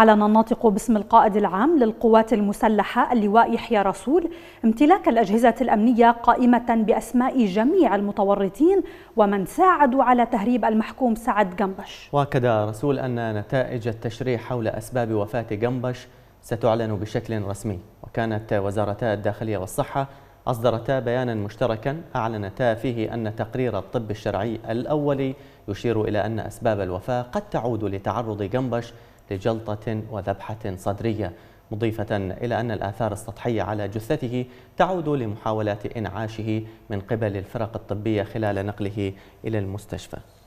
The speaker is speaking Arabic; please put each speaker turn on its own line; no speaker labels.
أعلن الناطق باسم القائد العام للقوات المسلحة اللواء يحيى رسول امتلاك الأجهزة الأمنية قائمة بأسماء جميع المتورطين ومن ساعدوا على تهريب المحكوم سعد جنبش
وأكد رسول أن نتائج التشريع حول أسباب وفاة جنبش ستعلن بشكل رسمي وكانت وزارتا الداخلية والصحة أصدرتا بيانا مشتركا أعلنتا فيه أن تقرير الطب الشرعي الأولي يشير إلى أن أسباب الوفاة قد تعود لتعرض جنبش لجلطة وذبحة صدرية مضيفة إلى أن الآثار السطحية على جثته تعود لمحاولات إنعاشه من قبل الفرق الطبية خلال نقله إلى المستشفى